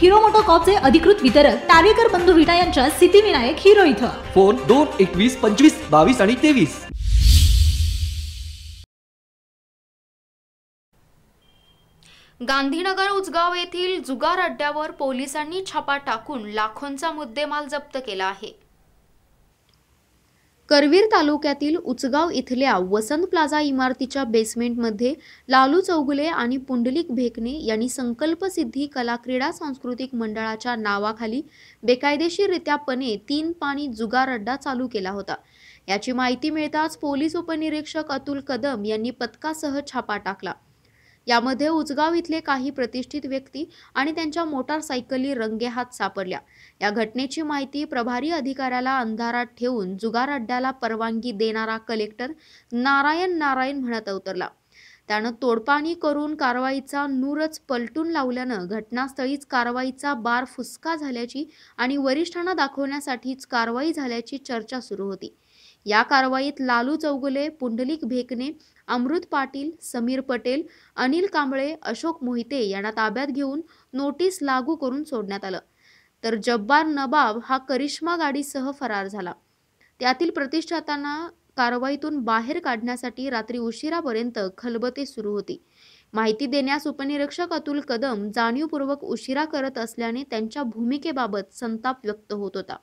hero motor कॉपचे अधिकृत वितरक तारेकर बंधू विटा यांच्या विनायक हिरो इथं फोन दोन एकवीस पंचवीस बावीस आणि तेवीस गांधीनगर उजगाव येथील जुगार अड्ड्यावर पोलिसांनी छापा टाकून लाखोंचा मुद्देमाल जप्त केला आहे करवीर तालुक्यातील उचगाव इथल्या वसंत प्लाझा इमारतीच्या बेसमेंटमध्ये लालू चौगुले आणि पुंडलिक भेकने यांनी संकल्पसिद्धी क्रीडा सांस्कृतिक मंडळाच्या नावाखाली बेकायदेशीररित्यापणे तीन पाणी जुगार अड्डा चालू केला होता याची माहिती मिळताच पोलीस उपनिरीक्षक अतुल कदम यांनी पथकासह छापा टाकला यामध्ये उजगाव इथले काही प्रतिष्ठित व्यक्ती आणि त्यांच्या मोटारसायकली रंगेहात सापडल्या या घटनेची माहिती प्रभारी अधिकाऱ्याला अंधारात ठेवून जुगार अड्ड्याला परवानगी देणारा कलेक्टर नारायण नारायण म्हणत अवतरला त्यानं तोडपाणी करून कारवाईचा नूरच पलटून लावल्यानं घटनास्थळीच कारवाईचा बार फुसका झाल्याची आणि वरिष्ठांना दाखवण्यासाठीच कारवाई झाल्याची चर्चा सुरू होती या कारवाईत लालू चौगुले पुंडलिक भेकने अमृत पाटील समीर पटेल अनिल कांबळे अशोक मोहिते यांना ताब्यात घेऊन नोटीस लागू करून सोडण्यात आलं तर जब्बार नबाब हा करिश्मा गाडीसह फरार झाला त्यातील प्रतिष्ठातांना कारवाईतून बाहेर काढण्यासाठी रात्री उशिरापर्यंत खलबते सुरू होती माहिती देण्यास उपनिरीक्षक अतुल कदम जाणीवपूर्वक उशिरा करत असल्याने त्यांच्या भूमिकेबाबत संताप व्यक्त होत होता